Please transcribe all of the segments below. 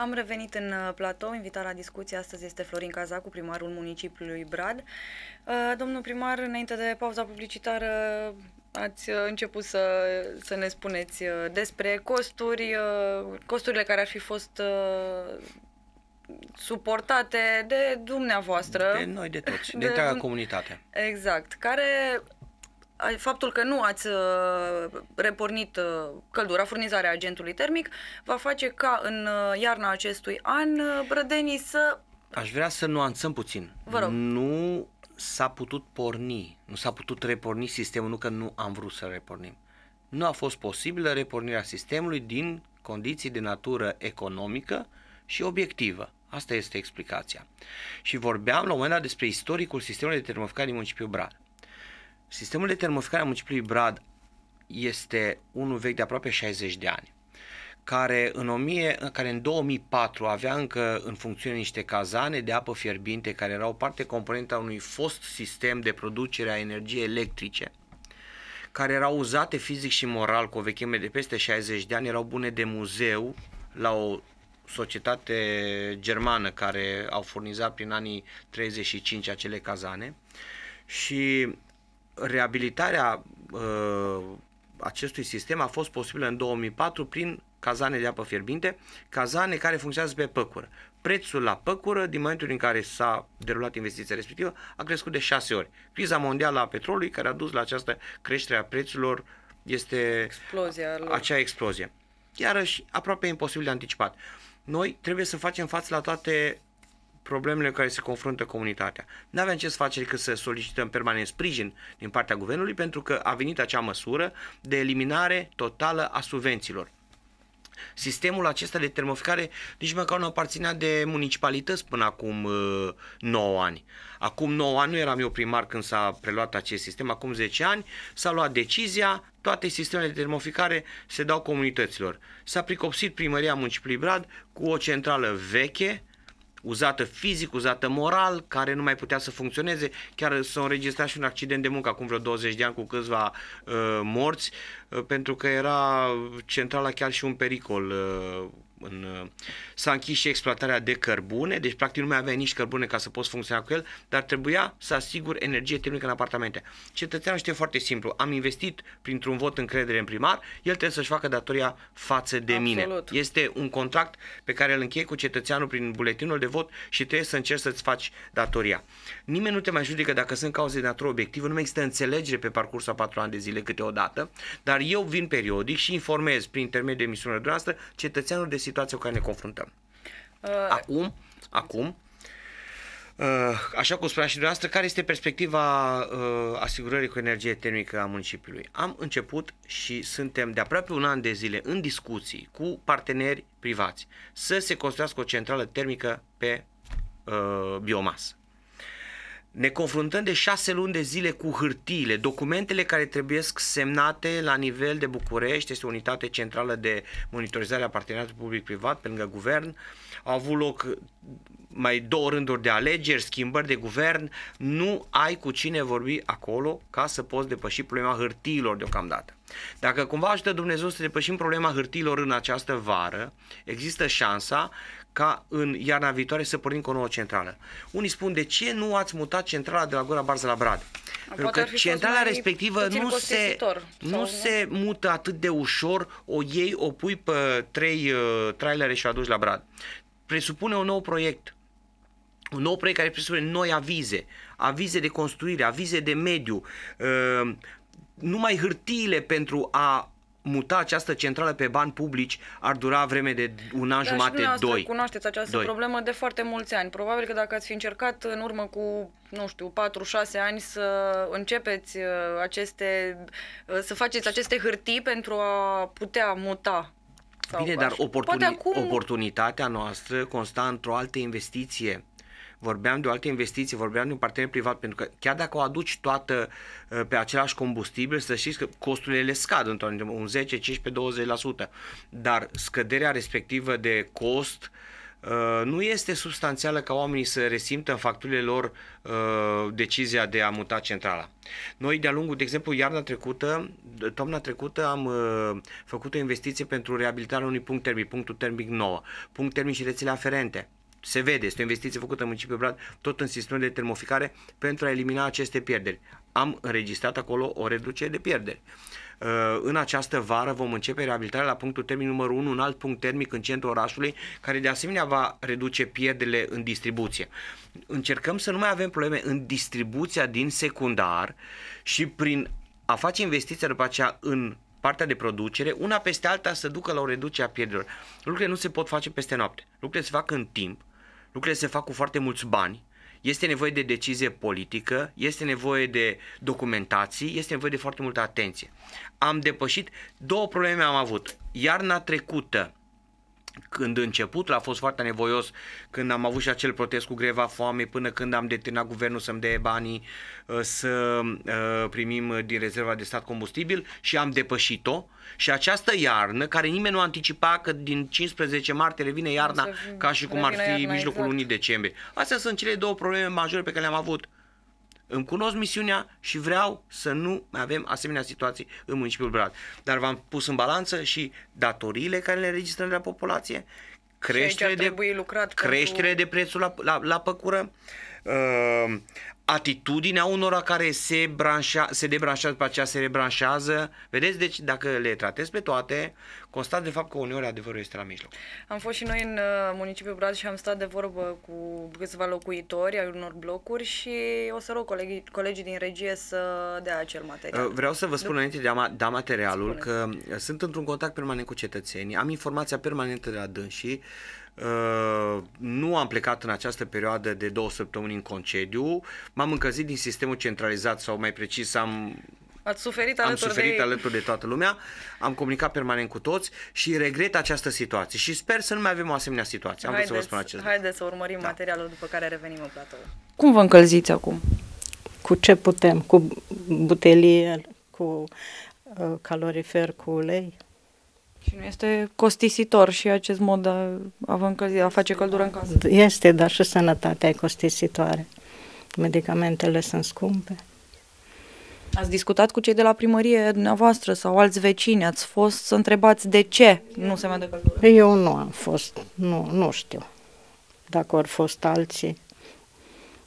Am revenit în uh, platou. Invitat la discuție astăzi este Florin Cazacu, primarul municipiului Brad. Uh, domnul primar, înainte de pauza publicitară, ați uh, început să, să ne spuneți despre costuri, costurile care ar fi fost suportate de dumneavoastră. De noi, de toți, de, de întreaga comunitate. Exact. Care faptul că nu ați uh, repornit uh, căldura, furnizarea agentului termic, va face ca în uh, iarna acestui an brădenii să... Aș vrea să nuanțăm puțin. Vă rog. Nu s-a putut porni, nu s-a putut reporni sistemul, nu că nu am vrut să repornim. Nu a fost posibilă repornirea sistemului din condiții de natură economică și obiectivă. Asta este explicația. Și vorbeam la un moment dat despre istoricul sistemului de termoficare din municipiul Brad. Sistemul de termoficare a municipiului Brad este unul vechi de aproape 60 de ani, care în, 1000, care în 2004 avea încă în funcțiune niște cazane de apă fierbinte care erau parte componentă a unui fost sistem de producere a energiei electrice, care erau uzate fizic și moral cu o vechime de peste 60 de ani, erau bune de muzeu la o societate germană care au furnizat prin anii 35 acele cazane și reabilitarea uh, acestui sistem a fost posibilă în 2004 prin cazane de apă fierbinte, cazane care funcționează pe păcură. Prețul la păcură, din momentul în care s-a derulat investiția respectivă, a crescut de 6 ori. Criza mondială a petrolului, care a dus la această creștere a prețurilor, este Explozia lor. acea explozie. Iarăși, aproape imposibil de anticipat. Noi trebuie să facem față la toate problemele care se confruntă comunitatea. Nu avem ce să facem decât să solicităm permanent sprijin din partea guvernului pentru că a venit acea măsură de eliminare totală a subvențiilor. Sistemul acesta de termoficare nici măcar nu aparținea de municipalități până acum 9 uh, ani. Acum 9 ani nu eram eu primar când s-a preluat acest sistem, acum 10 ani s-a luat decizia, toate sistemele de termoficare se dau comunităților. S-a pricopsit primăria municipiului Brad cu o centrală veche, uzată fizic, uzată moral, care nu mai putea să funcționeze. Chiar s-a înregistrat și un accident de muncă acum vreo 20 de ani cu câțiva uh, morți Uh, pentru că era centrala chiar și un pericol uh, în, uh, s-a închis și exploatarea de cărbune, deci practic nu mai avea nici cărbune ca să poți funcționa cu el, dar trebuia să asigur energie termică în apartamente. Cetățeanul știe foarte simplu, am investit printr-un vot încredere în primar, el trebuie să-și facă datoria față de Absolut. mine. Este un contract pe care îl încheie cu cetățeanul prin buletinul de vot și trebuie să încerci să-ți faci datoria. Nimeni nu te mai judecă dacă sunt cauze de natură obiectivă, nu mai există înțelegere pe parcursul a patru ani de zile câteodată, dar dar eu vin periodic și informez prin intermediul emisiunilor dumneavoastră cetățeanul de situația cu care ne confruntăm. Uh, acum, acum, uh, așa cum spunea și dumneavoastră, care este perspectiva uh, asigurării cu energie termică a municipiului? Am început și suntem de aproape un an de zile în discuții cu parteneri privați să se construiască o centrală termică pe uh, biomasă ne confruntăm de șase luni de zile cu hârtiile, documentele care trebuie semnate la nivel de București, este unitate centrală de monitorizare a parteneriatului public-privat pe lângă guvern, au avut loc mai două rânduri de alegeri, schimbări de guvern, nu ai cu cine vorbi acolo ca să poți depăși problema hârtiilor deocamdată. Dacă cumva ajută Dumnezeu să depășim problema hârtiilor în această vară, există șansa ca în iarna viitoare să pornim cu o nouă centrală. Unii spun de ce nu ați mutat centrala de la Gura Barză la Brad? Pentru că centrala respectivă nu se, nu se mută atât de ușor, o iei, o pui pe trei uh, trailere și o aduci la Brad. Presupune un nou proiect, un nou proiect care presupune noi avize, avize de construire, avize de mediu, uh, numai hârtiile pentru a muta această centrală pe bani publici ar dura vreme de un an da, jumate, și doi. cunoașteți această doi. problemă de foarte mulți ani. Probabil că dacă ați fi încercat în urmă cu, nu știu, 4-6 ani să începeți uh, aceste, uh, să faceți aceste hârtii pentru a putea muta Bine, dar oportuni- acum... oportunitatea noastră consta într-o altă investiție vorbeam de o altă investiție, vorbeam de un partener privat, pentru că chiar dacă o aduci toată uh, pe același combustibil, să știți că costurile le scad într un 10, 15, 20%, dar scăderea respectivă de cost uh, nu este substanțială ca oamenii să resimtă în facturile lor uh, decizia de a muta centrala. Noi de-a lungul, de exemplu, iarna trecută, toamna trecută am făcut o investiție pentru reabilitarea unui punct termic, punctul termic 9, punct termic și rețele aferente se vede, este o investiție făcută în municipiul Brad, tot în sistemul de termoficare pentru a elimina aceste pierderi. Am înregistrat acolo o reducere de pierderi. Uh, în această vară vom începe reabilitarea la punctul termic numărul 1, un alt punct termic în centrul orașului, care de asemenea va reduce pierderile în distribuție. Încercăm să nu mai avem probleme în distribuția din secundar și prin a face investiția după aceea în partea de producere, una peste alta să ducă la o reducere a pierderilor. Lucrurile nu se pot face peste noapte. Lucrurile se fac în timp lucrurile se fac cu foarte mulți bani, este nevoie de decizie politică, este nevoie de documentații, este nevoie de foarte multă atenție. Am depășit, două probleme am avut. Iarna trecută când începutul a fost foarte nevoios, când am avut și acel protest cu greva foamei, până când am determinat guvernul să-mi dea banii uh, să uh, primim din rezerva de stat combustibil și am depășit-o. Și această iarnă, care nimeni nu anticipa că din 15 martie revine iarna, ca și cum ar fi mijlocul lunii exact. decembrie. Astea sunt cele două probleme majore pe care le-am avut îmi cunosc misiunea și vreau să nu mai avem asemenea situații în municipiul Brad. Dar v-am pus în balanță și datoriile care le registrăm de la populație, creștere, de, lucrat creștere pentru... de prețul la, la, la păcură, uh, uh, atitudinea unora care se, branșa, se debranșează, după aceea se rebranșează. Vedeți, deci dacă le tratez pe toate, constat de fapt că uneori adevărul este la mijloc. Am fost și noi în uh, municipiul Braz și am stat de vorbă cu câțiva locuitori ai unor blocuri și o să rog colegii, colegii din regie să dea acel material. Uh, vreau să vă spun după... înainte de a da materialul Spune. că uh, sunt într-un contact permanent cu cetățenii, am informația permanentă de la dânsii, Uh, nu am plecat în această perioadă de două săptămâni în concediu, m-am încălzit din sistemul centralizat sau mai precis am Ați suferit alături am suferit de alături de toată lumea, am comunicat permanent cu toți și regret această situație și sper să nu mai avem o asemenea situație. Am haideți, să vă spun acest Haideți să urmărim da. materialul după care revenim în platou. Cum vă încălziți acum? Cu ce putem? Cu butelie, cu uh, calorifer, cu ulei? Și nu este costisitor și acest mod de a vă încălzi, a face căldură în casă? Este, dar și sănătatea e costisitoare. Medicamentele sunt scumpe. Ați discutat cu cei de la primărie dumneavoastră sau alți vecini? Ați fost să întrebați de ce nu se mai dă căldură? Eu nu am fost, nu, nu știu dacă au fost alții.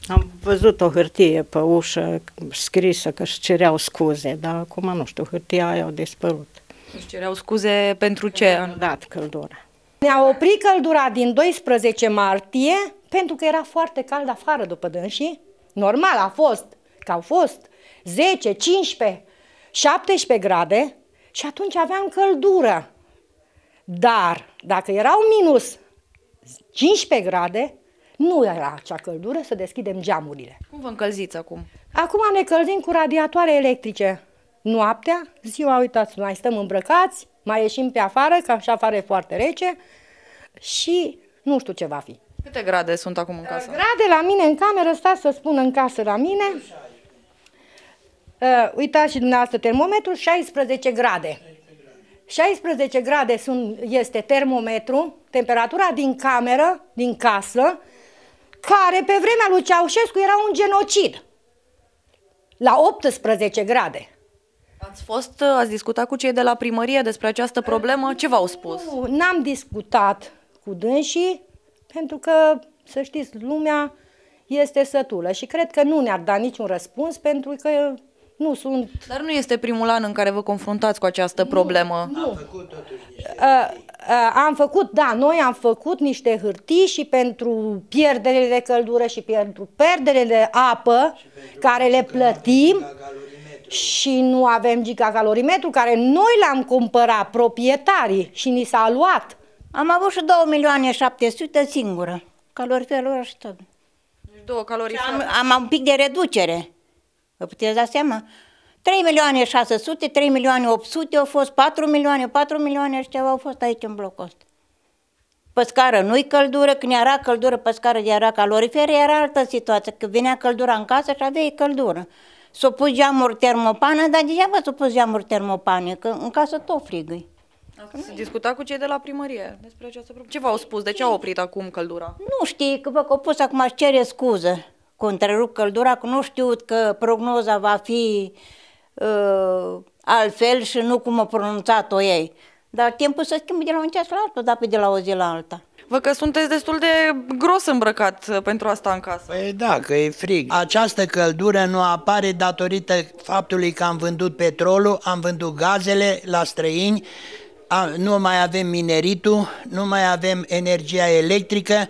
Am văzut o hârtie pe ușă scrisă că își cereau scuze, dar acum nu știu, hârtia aia a dispărut. Își cereau scuze pentru ce? Am dat căldura. Ne-a oprit căldura din 12 martie pentru că era foarte cald afară după dânsii. Normal a fost, că au fost 10, 15, 17 grade și atunci aveam căldură. Dar dacă erau minus 15 grade, nu era acea căldură să deschidem geamurile. Cum vă încălziți acum? Acum ne călzim cu radiatoare electrice noaptea, ziua, uitați, mai stăm îmbrăcați, mai ieșim pe afară, că și afară e foarte rece și nu știu ce va fi. Câte grade sunt acum în casă? Grade la mine în cameră, stați să spun în casă la mine. Uh, uitați și dumneavoastră termometru, 16 grade. 16 grade sunt, este termometru, temperatura din cameră, din casă, care pe vremea lui Ceaușescu era un genocid. La 18 grade. Ați fost, ați discutat cu cei de la primărie despre această problemă? Ce v-au spus? Nu, n-am discutat cu dânsii, pentru că, să știți, lumea este sătulă și cred că nu ne-ar da niciun răspuns, pentru că nu sunt... Dar nu este primul an în care vă confruntați cu această nu, problemă. Nu. Am făcut totuși niște a, uh, a, uh, Am făcut, da, noi am făcut niște hârtii și pentru pierderile de căldură și pentru pierderile de apă, care le plătim, și nu avem gigacalorimetru care noi l-am cumpărat proprietarii și ni s-a luat. Am avut și 2 milioane 700 singură, caloriferul și tot. Deci două calorifere. Am, am am, un pic de reducere, vă puteți da seama? 3 milioane 600, 3 milioane 800 au fost, 4 milioane, 4 milioane și ceva au fost aici în blocul ăsta. Păscară nu-i căldură, când era căldură, păscară era calorifer, era altă situație, că vinea căldura în casă și aveai căldură. S-o pus geamuri termopană, dar vă s-o pus geamuri termopane, că în casă tot frigă Ați discutat cu cei de la primărie despre această problemă. Ce v-au spus? De ce au oprit acum căldura? Nu știi, că vă că pus acum aș cere scuză că întrerup căldura, că nu știu că prognoza va fi uh, altfel și nu cum a pronunțat-o ei. Dar timpul se schimbă de la un ceas la altul, dar pe de la o zi la alta. Văd că sunteți destul de gros îmbrăcat uh, pentru asta în casă. Păi da, că e frig. Această căldură nu apare datorită faptului că am vândut petrolul, am vândut gazele la străini, nu mai avem mineritul, nu mai avem energia electrică,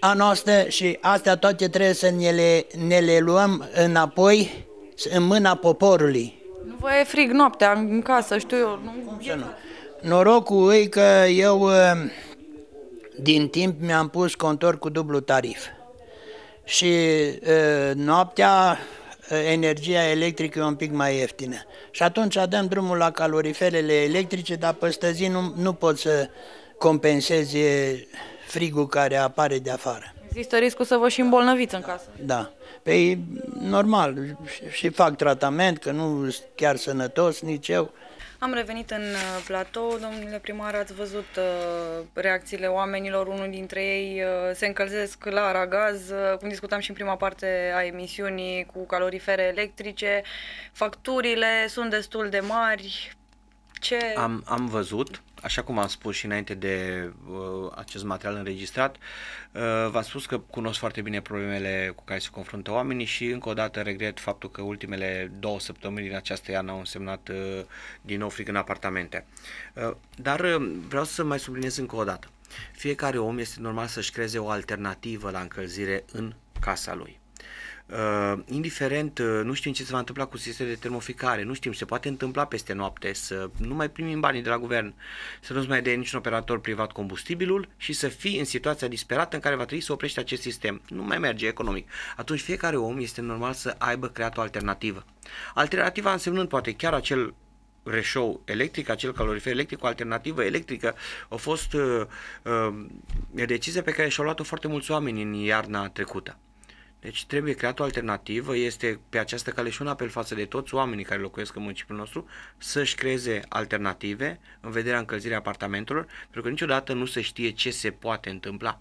a noastră și astea toate trebuie să ne le, ne le luăm înapoi în mâna poporului. Nu vă e frig noaptea în casă, știu eu. Nu, Cum să nu? Norocul e că eu uh, din timp mi-am pus contor cu dublu tarif. Și noaptea energia electrică e un pic mai ieftină. Și atunci dăm drumul la caloriferele electrice, dar peste zi nu, nu pot să compenseze frigul care apare de afară. Există riscul să vă și îmbolnăviți în casă. Da. Păi, normal, și fac tratament, că nu sunt chiar sănătos nici eu. Am revenit în uh, platou, domnule primar, ați văzut uh, reacțiile oamenilor, unul dintre ei uh, se încălzesc la aragaz, uh, cum discutam și în prima parte a emisiunii, cu calorifere electrice, facturile sunt destul de mari. Ce... Am, am văzut, așa cum am spus și înainte de uh, acest material înregistrat, uh, v-am spus că cunosc foarte bine problemele cu care se confruntă oamenii și încă o dată regret faptul că ultimele două săptămâni din această iarnă au însemnat uh, din nou frig în apartamente. Uh, dar uh, vreau să mai subliniez încă o dată. Fiecare om este normal să-și creeze o alternativă la încălzire în casa lui. Uh, indiferent, uh, nu știm ce se va întâmpla cu sistemul de termoficare, nu știm, se poate întâmpla peste noapte să nu mai primim banii de la guvern, să nu-ți mai dea niciun operator privat combustibilul și să fii în situația disperată în care va trebui să oprești acest sistem. Nu mai merge economic. Atunci fiecare om este normal să aibă creat o alternativă. Alternativa însemnând poate chiar acel reșou electric, acel calorifer electric, o alternativă electrică, au fost uh, uh, decizie pe care și-au luat-o foarte mulți oameni în iarna trecută. Deci trebuie creat o alternativă, este pe această cale și un apel față de toți oamenii care locuiesc în municipiul nostru să-și creeze alternative în vederea încălzirii apartamentelor, pentru că niciodată nu se știe ce se poate întâmpla.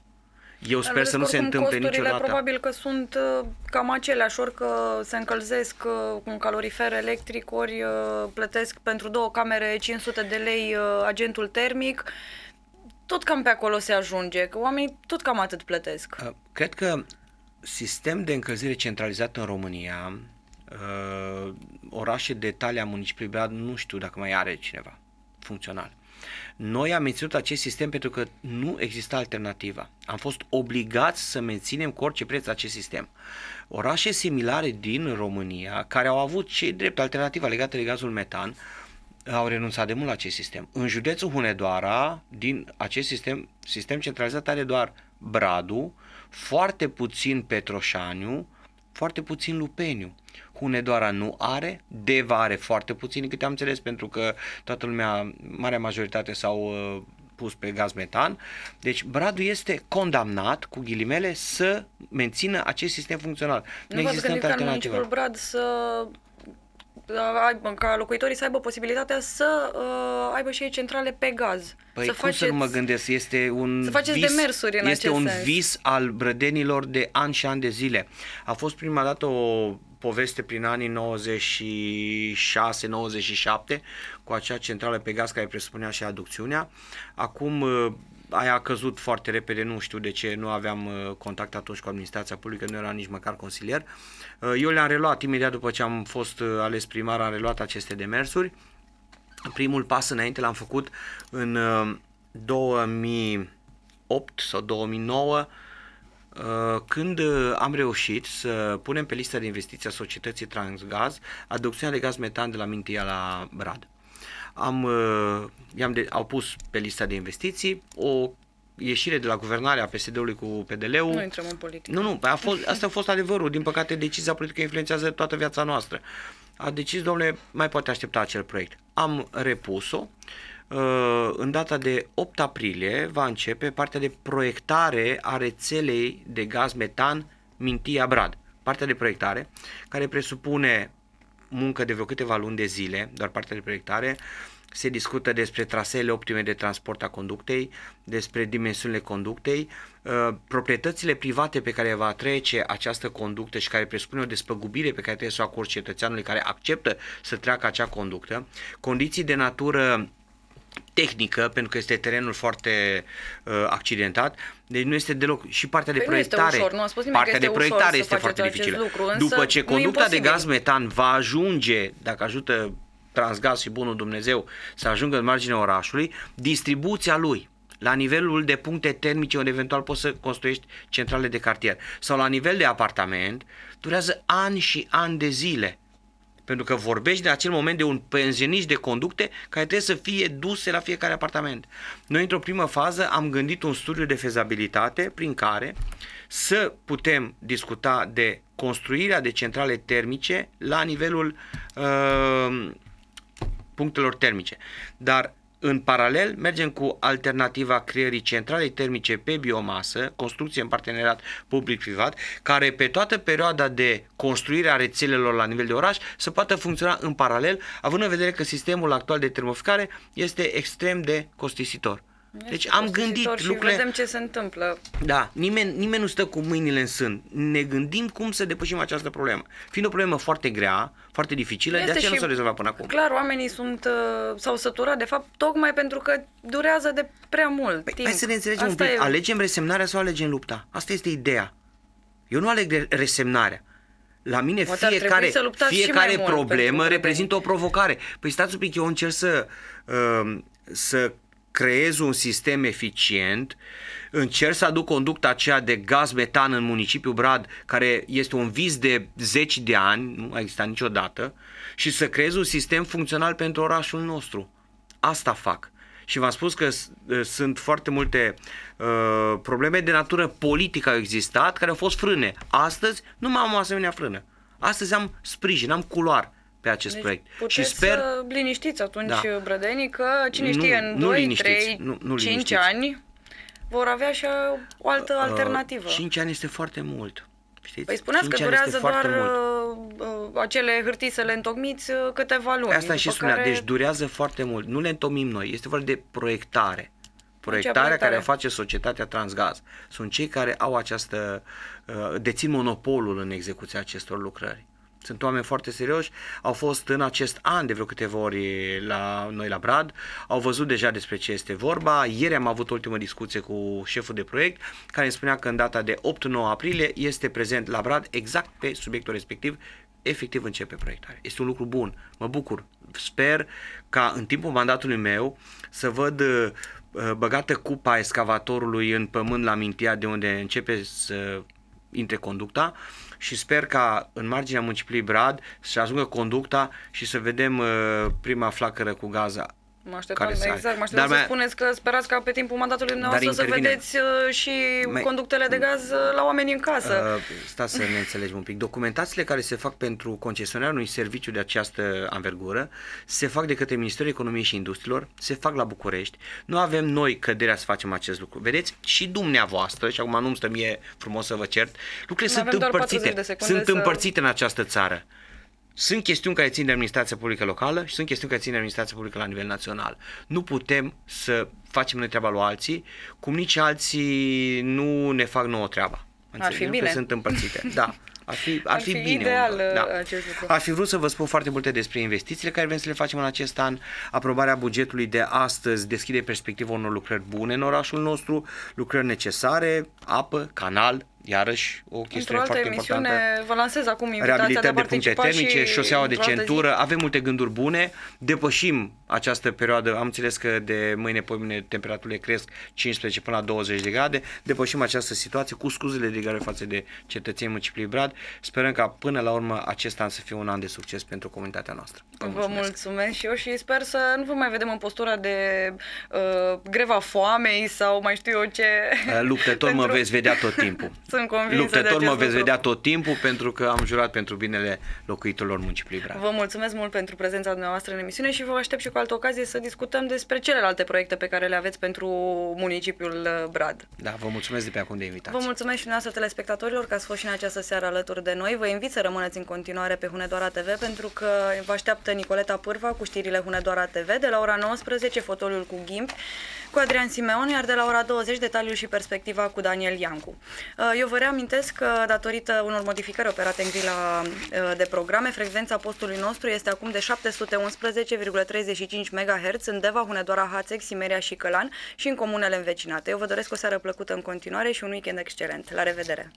Eu sper să nu se întâmple niciodată. probabil că sunt uh, cam aceleași, ori că se încălzesc uh, cu un calorifer electric, ori uh, plătesc pentru două camere 500 de lei agentul termic, tot cam pe acolo se ajunge, că oamenii tot cam atât plătesc. Cred că sistem de încălzire centralizat în România, uh, orașe de talia municipiului Brad, nu știu dacă mai are cineva funcțional. Noi am menținut acest sistem pentru că nu exista alternativa. Am fost obligați să menținem cu orice preț acest sistem. Orașe similare din România, care au avut ce drept alternativa legată de gazul metan, au renunțat de mult la acest sistem. În județul Hunedoara, din acest sistem, sistem centralizat are doar Bradu, foarte puțin Petroșaniu, foarte puțin Lupeniu. Hunedoara nu are, Deva are foarte puțin, câte am înțeles, pentru că toată lumea, marea majoritate s-au uh, pus pe gaz metan. Deci Bradu este condamnat, cu ghilimele, să mențină acest sistem funcțional. Nu, nu există nici alternativă. Brad să Uh, aibă, ca locuitorii să aibă posibilitatea să uh, aibă și ei centrale pe gaz. Păi să cum faceți, să nu mă gândesc, este un să faceți vis, demersuri în este un sens. vis al brădenilor de ani și ani de zile. A fost prima dată o poveste prin anii 96-97 cu acea centrală pe gaz care presupunea și aducțiunea. Acum uh, aia a căzut foarte repede, nu știu de ce, nu aveam uh, contact atunci cu administrația publică, nu era nici măcar consilier. Uh, eu le-am reluat imediat după ce am fost uh, ales primar, am reluat aceste demersuri. Primul pas înainte l-am făcut în 2008 sau 2009, când am reușit să punem pe lista de investiții a societății Transgaz aducțiunea de gaz metan de la Mintia la Brad am, uh, i-am de, au pus pe lista de investiții o ieșire de la guvernarea PSD-ului cu PDL-ul. Nu intrăm în politică. Nu, nu, a fost, asta a fost adevărul. Din păcate, decizia politică influențează toată viața noastră. A decis, domnule, mai poate aștepta acel proiect. Am repus-o. Uh, în data de 8 aprilie va începe partea de proiectare a rețelei de gaz metan Mintia Brad. Partea de proiectare care presupune muncă de vreo câteva luni de zile, doar partea de proiectare, se discută despre traseele optime de transport a conductei, despre dimensiunile conductei, uh, proprietățile private pe care va trece această conductă și care presupune o despăgubire pe care trebuie să o acord cetățeanului care acceptă să treacă acea conductă, condiții de natură tehnică, pentru că este terenul foarte uh, accidentat, deci nu este deloc și partea păi de proiectare. Nu este ușor, nu a spus partea că este de proiectare este foarte dificilă. Lucru, însă După ce conducta de gaz metan va ajunge, dacă ajută Transgaz și bunul Dumnezeu să ajungă în marginea orașului, distribuția lui la nivelul de puncte termice unde eventual poți să construiești centrale de cartier sau la nivel de apartament, durează ani și ani de zile pentru că vorbești de acel moment de un penzionist de conducte care trebuie să fie duse la fiecare apartament. Noi, într-o primă fază, am gândit un studiu de fezabilitate prin care să putem discuta de construirea de centrale termice la nivelul uh, punctelor termice. Dar în paralel, mergem cu alternativa creierii centralei termice pe biomasă, construcție în parteneriat public-privat, care pe toată perioada de construire a rețelelor la nivel de oraș să poată funcționa în paralel, având în vedere că sistemul actual de termoficare este extrem de costisitor. Deci am gândit lucrurile... Și vedem ce se întâmplă. Da, nimeni, nimeni nu stă cu mâinile în sân. Ne gândim cum să depășim această problemă. Fiind o problemă foarte grea, foarte dificilă, este de aceea nu s-a rezolvat până acum. Clar, oamenii sunt, uh, s-au săturat, de fapt, tocmai pentru că durează de prea mult păi, timp. Hai să ne înțelegem Asta un pic. E... Alegem resemnarea sau alegem lupta? Asta este ideea. Eu nu aleg resemnarea. La mine Poate fiecare, fiecare problemă reprezintă o provocare. Păi stați un pic, eu încerc să, uh, să creez un sistem eficient, încerc să aduc conducta aceea de gaz metan în municipiul Brad, care este un vis de zeci de ani, nu a existat niciodată, și să creez un sistem funcțional pentru orașul nostru. Asta fac. Și v-am spus că sunt foarte multe uh, probleme de natură politică au existat, care au fost frâne. Astăzi nu mai am o asemenea frână. Astăzi am sprijin, am culoar pe acest deci proiect. Puteți și sper să liniștiți atunci da. brădenii că cine nu, știe în nu 2, liniștiți. 3, nu, nu 5 liniștiți. ani vor avea și o altă uh, uh alternativă. 5 ani este foarte mult. Știți? Păi spuneați că durează doar mult. Uh, uh, acele hârtii să le întocmiți câteva luni. Asta și spunea, care... deci durează foarte mult. Nu le întocmim noi, este vorba de proiectare. Proiectarea care face societatea Transgaz. Sunt cei care au această, dețin monopolul în execuția acestor lucrări sunt oameni foarte serioși, au fost în acest an de vreo câteva ori la noi la Brad, au văzut deja despre ce este vorba. Ieri am avut ultima discuție cu șeful de proiect, care îmi spunea că în data de 8-9 aprilie este prezent la Brad exact pe subiectul respectiv efectiv începe proiectarea. Este un lucru bun, mă bucur. Sper ca în timpul mandatului meu să văd uh, băgată cupa excavatorului în pământ la mintia de unde începe să intre conducta și sper ca în marginea municipiului Brad să ajungă conducta și să vedem uh, prima flacără cu gaza Mă așteptam, care exact, mă așteptam dar să spuneți că sperați ca pe timpul mandatului dumneavoastră să vedeți uh, și mai, conductele de gaz uh, la oameni în casă. Uh, sta să ne înțelegem un pic. Documentațiile care se fac pentru concesionarea unui serviciu de această anvergură se fac de către Ministerul Economiei și Industriilor, se fac la București. Nu avem noi căderea să facem acest lucru. Vedeți? Și dumneavoastră, și acum nu-mi stă mie frumos să vă cert, lucrurile sunt împărțite. Sunt împărțite să... în această țară. Sunt chestiuni care țin de administrația publică locală și sunt chestiuni care țin de administrația publică la nivel național. Nu putem să facem noi treaba lui alții, cum nici alții nu ne fac nouă treaba. Înțeleg? Ar fi bine. Că sunt împărțite. Da. Ar fi, ar, ar fi, fi bine. Ideal da. Uh, acest lucru. Ar fi vrut să vă spun foarte multe despre investițiile care vrem să le facem în acest an. Aprobarea bugetului de astăzi deschide perspectiva unor lucrări bune în orașul nostru, lucrări necesare, apă, canal, iarăși o chestie Într-o altă foarte emisiune importantă. Vă lansez acum invitația Reabilitări de, de puncte termice, și șoseaua de centură, zi. avem multe gânduri bune, depășim această perioadă, am înțeles că de mâine mâine temperaturile cresc 15 până la 20 de grade, depășim această situație cu scuzele de gare față de cetățenii municipiului Brad. Sperăm ca până la urmă acest an să fie un an de succes pentru comunitatea noastră. Vă mulțumesc, vă mulțumesc și eu și sper să nu vă mai vedem în postura de uh, greva foamei sau mai știu eu ce. Uh, luptător pentru... mă veți vedea tot timpul. Sunt convinsă Luptător de mă veți vedea tot timpul pentru că am jurat pentru binele locuitorilor municipiului Brașov. Vă mulțumesc mult pentru prezența dumneavoastră în emisiune și vă aștept și cu altă ocazie să discutăm despre celelalte proiecte pe care le aveți pentru municipiul uh, Brad. Da, vă mulțumesc de pe acum de invitație. Vă mulțumesc și noastră telespectatorilor că ați fost și în această seară alături de noi. Vă invit să rămâneți în continuare pe Hunedoara TV pentru că vă așteaptă Nicoleta Pârva cu știrile Hunedoara TV de la ora 19, fotoliul cu Gimp cu Adrian Simeon, iar de la ora 20 detaliul și perspectiva cu Daniel Iancu. Uh, eu vă reamintesc că datorită unor modificări operate în grila uh, de programe, frecvența postului nostru este acum de 711,35 MHz în Deva, Hunedoara, Hațec, Simeria și Călan și în comunele învecinate. Eu vă doresc o seară plăcută în continuare și un weekend excelent. La revedere!